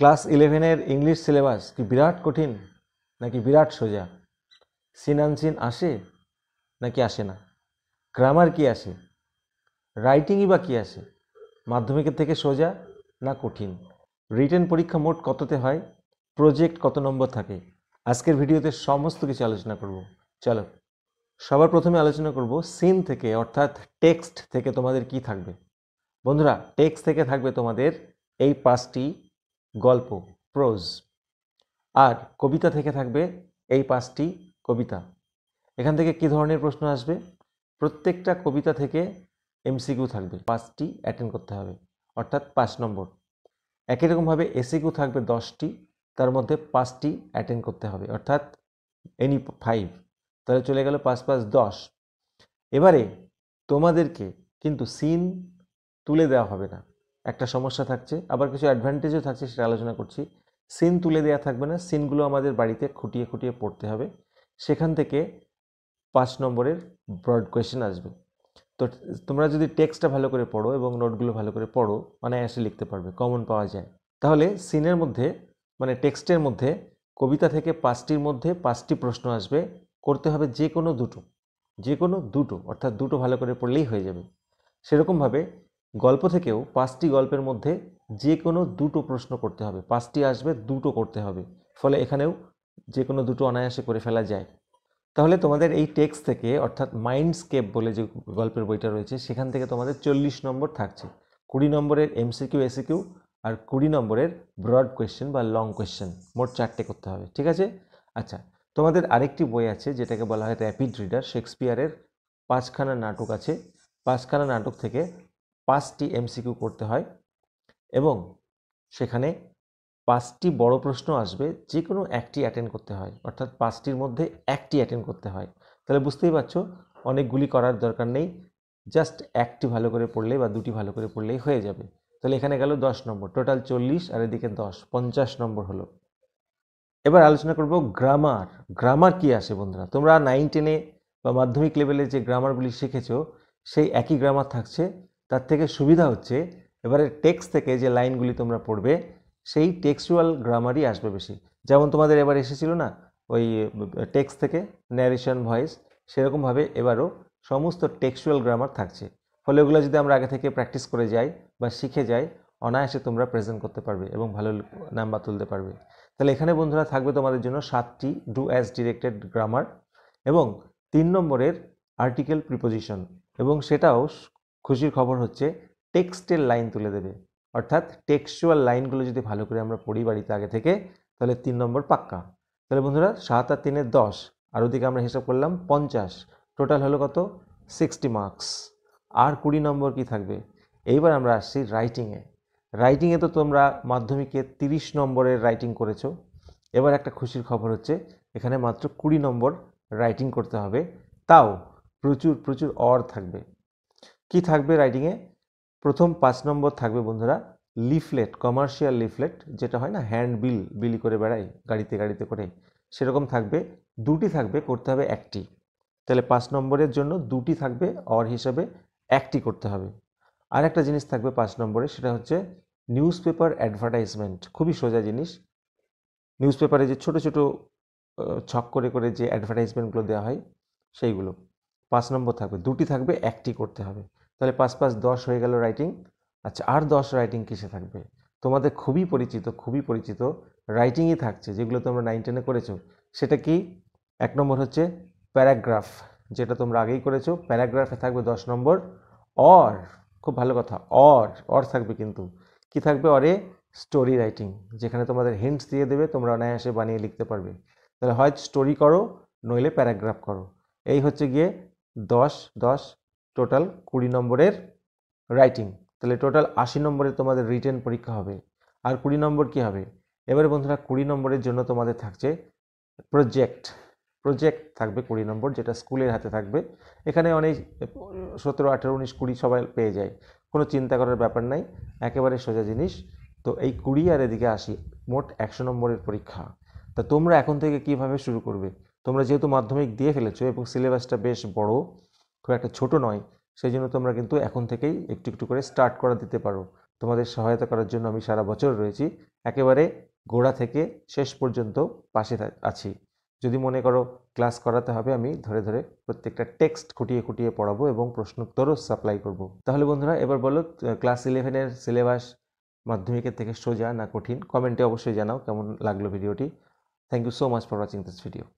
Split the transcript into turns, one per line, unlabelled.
class ইলেভেনের English syllabus কি বিরাট কঠিন নাকি বিরাট সোজা সিন আনসিন আসে নাকি আসে না গ্রামার কি আসে রাইটিংই বা কী আসে মাধ্যমিকের থেকে সোজা না কঠিন রিটার্ন পরীক্ষা মোট কততে হয় প্রজেক্ট কত নম্বর থাকে আজকের ভিডিওতে সমস্ত কিছু আলোচনা করব চলো সবার প্রথমে আলোচনা করব সিন থেকে অর্থাৎ টেক্সট থেকে তোমাদের কি থাকবে বন্ধুরা টেক্সট থেকে থাকবে তোমাদের এই পাঁচটি গল্প প্রোজ আর কবিতা থেকে থাকবে এই পাঁচটি কবিতা এখান থেকে কি ধরনের প্রশ্ন আসবে প্রত্যেকটা কবিতা থেকে এমসিকিউ থাকবে পাঁচটি অ্যাটেন্ড করতে হবে অর্থাৎ পাঁচ নম্বর একই রকমভাবে এসিকিউ থাকবে দশটি তার মধ্যে পাঁচটি অ্যাটেন্ড করতে হবে অর্থাৎ এনি ফাইভ তাহলে চলে গেল পাঁচ পাঁচ দশ এবারে তোমাদেরকে কিন্তু সিন তুলে দেওয়া হবে না একটা সমস্যা থাকছে আবার কিছু অ্যাডভান্টেজও থাকছে সেটা আলোচনা করছি সিন তুলে দেওয়া থাকবে না সিনগুলো আমাদের বাড়িতে খুঁটিয়ে খুঁটিয়ে পড়তে হবে সেখান থেকে পাঁচ নম্বরের ব্রড কোয়েশ্চেন আসবে তো তোমরা যদি টেক্সটটা ভালো করে পড়ো এবং নোটগুলো ভালো করে পড়ো মানে এসে লিখতে পারবে কমন পাওয়া যায় তাহলে সিনের মধ্যে মানে টেক্সটের মধ্যে কবিতা থেকে পাঁচটির মধ্যে পাঁচটি প্রশ্ন আসবে করতে হবে যে কোনো দুটো যে কোনো দুটো অর্থাৎ দুটো ভালো করে পড়লেই হয়ে যাবে সেরকমভাবে গল্প থেকেও পাঁচটি গল্পের মধ্যে যে কোনো দুটো প্রশ্ন করতে হবে পাঁচটি আসবে দুটো করতে হবে ফলে এখানেও যে কোনো দুটো অনায়াসে করে ফেলা যায় তাহলে তোমাদের এই টেক্সট থেকে অর্থাৎ মাইন্ডস্কেপ বলে যে গল্পের বইটা রয়েছে সেখান থেকে তোমাদের চল্লিশ নম্বর থাকছে কুড়ি নম্বরের এমসিকিউ এসিকিউ আর কুড়ি নম্বরের ব্রড কোয়েশ্চেন বা লং কোয়েশ্চেন মোট চারটে করতে হবে ঠিক আছে আচ্ছা তোমাদের আরেকটি বই আছে যেটাকে বলা হয় র্যাপিড রিডার শেক্সপিয়ারের পাঁচখানা নাটক আছে পাঁচখানা নাটক থেকে পাঁচটি এমসিকিউ করতে হয় এবং সেখানে পাঁচটি বড় প্রশ্ন আসবে যে কোনো একটি অ্যাটেন্ড করতে হয় অর্থাৎ পাঁচটির মধ্যে একটি অ্যাটেন্ড করতে হয় তাহলে বুঝতেই পারছো অনেকগুলি করার দরকার নেই জাস্ট একটি ভালো করে পড়লে বা দুটি ভালো করে পড়লেই হয়ে যাবে তাহলে এখানে গেল দশ নম্বর টোটাল চল্লিশ আর এদিকে দশ পঞ্চাশ নম্বর হলো এবার আলোচনা করব গ্রামার গ্রামার কি আসে বন্ধুরা তোমরা নাইন টেনে বা মাধ্যমিক লেভেলে যে গ্রামারগুলি শিখেছো সেই একই গ্রামার থাকছে তার থেকে সুবিধা হচ্ছে এবারে টেক্স থেকে যে লাইনগুলি তোমরা পড়বে সেই টেক্সুয়াল গ্রামারই আসবে বেশি যেমন তোমাদের এবার এসেছিল না ওই টেক্স থেকে ন্যারেশন ভয়েস সেরকমভাবে এবারও সমস্ত টেক্সুয়াল গ্রামার থাকছে ফলে ওগুলো যদি আমরা আগে থেকে প্র্যাকটিস করে যাই বা শিখে যাই অনায়াসে তোমরা প্রেজেন্ট করতে পারবে এবং ভালো নাম্বার তুলতে পারবে তাহলে এখানে বন্ধুরা থাকবে তোমাদের জন্য সাতটি ডু অ্যাজ ডিরেক্টেড গ্রামার এবং তিন নম্বরের আর্টিকেল প্রিপোজিশন এবং সেটাও খুশির খবর হচ্ছে টেক্সটের লাইন তুলে দেবে অর্থাৎ টেক্সচুয়াল লাইনগুলো যদি ভালো করে আমরা পড়ি বাড়িতে আগে থেকে তাহলে তিন নম্বর পাক্কা তাহলে বন্ধুরা সাত আর তিনের দশ আর ওদিকে আমরা হিসাব করলাম পঞ্চাশ টোটাল হলো কত সিক্সটি মার্কস আর কুড়ি নম্বর কি থাকবে এইবার আমরা আসছি রাইটিংয়ে রাইটিংয়ে তো তোমরা মাধ্যমিকে তিরিশ নম্বরের রাইটিং করেছো এবার একটা খুশির খবর হচ্ছে এখানে মাত্র কুড়ি নম্বর রাইটিং করতে হবে তাও প্রচুর প্রচুর অর থাকবে কি থাকবে রাইডিংয়ে প্রথম পাঁচ নম্বর থাকবে বন্ধুরা লিফলেট কমার্শিয়াল লিফলেট যেটা হয় না হ্যান্ড বিল বিলি করে বেড়াই গাড়িতে গাড়িতে করে সেরকম থাকবে দুটি থাকবে করতে হবে একটি তাহলে পাঁচ নম্বরের জন্য দুটি থাকবে অর হিসাবে একটি করতে হবে আর একটা জিনিস থাকবে পাঁচ নম্বরে সেটা হচ্ছে নিউজ পেপার অ্যাডভার্টাইজমেন্ট খুবই সোজা জিনিস নিউজ পেপারে যে ছোটো ছোটো ছক করে করে যে অ্যাডভার্টাইজমেন্টগুলো দেওয়া হয় সেইগুলো পাঁচ নম্বর থাকবে দুটি থাকবে একটি করতে হবে তাহলে পাঁচ পাঁচ দশ হয়ে গেল রাইটিং আচ্ছা আর দশ রাইটিং কিসে থাকবে তোমাদের খুবই পরিচিত খুবই পরিচিত রাইটিংই থাকছে যেগুলো তোমরা নাইন টেনে করেছো সেটা কি এক নম্বর হচ্ছে প্যারাগ্রাফ যেটা তোমরা আগেই করেছো প্যারাগ্রাফে থাকবে দশ নম্বর অর খুব ভালো কথা অর অর থাকবে কিন্তু কি থাকবে অরে স্টোরি রাইটিং যেখানে তোমাদের হিন্টস দিয়ে দেবে তোমরা অনায়াসে বানিয়ে লিখতে পারবে তাহলে হয় স্টোরি করো নইলে প্যারাগ্রাফ করো এই হচ্ছে গিয়ে দশ দশ টোটাল কুড়ি নম্বরের রাইটিং তাহলে টোটাল আশি নম্বরের তোমাদের রিটেন পরীক্ষা হবে আর কুড়ি নম্বর কি হবে এবারে বন্ধুরা কুড়ি নম্বরের জন্য তোমাদের থাকছে প্রজেক্ট প্রজেক্ট থাকবে কুড়ি নম্বর যেটা স্কুলের হাতে থাকবে এখানে অনেক সতেরো আঠেরো উনিশ কুড়ি সবাই পেয়ে যায় কোনো চিন্তা করার ব্যাপার নাই একেবারে সোজা জিনিস তো এই কুড়ি আর এদিকে আসি মোট একশো নম্বরের পরীক্ষা তা তোমরা এখন থেকে কিভাবে শুরু করবে তোমরা যেহেতু মাধ্যমিক দিয়ে ফেলেছো এবং সিলেবাসটা বেশ বড় খুব একটা ছোট নয় সেই জন্য তোমরা কিন্তু এখন থেকেই একটু একটু করে স্টার্ট করা দিতে পারো তোমাদের সহায়তা করার জন্য আমি সারা বছর রয়েছি একেবারে গোড়া থেকে শেষ পর্যন্ত পাশে আছি যদি মনে করো ক্লাস করাতে হবে আমি ধরে ধরে প্রত্যেকটা টেক্সট খুঁটিয়ে খুঁটিয়ে পড়াবো এবং প্রশ্নোত্তরও সাপ্লাই করব তাহলে বন্ধুরা এবার বলো ক্লাস ইলেভেনের সিলেবাস মাধ্যমিকের থেকে সোজা না কঠিন কমেন্টে অবশ্যই জানাও কেমন লাগলো ভিডিওটি thank you so much for watching this video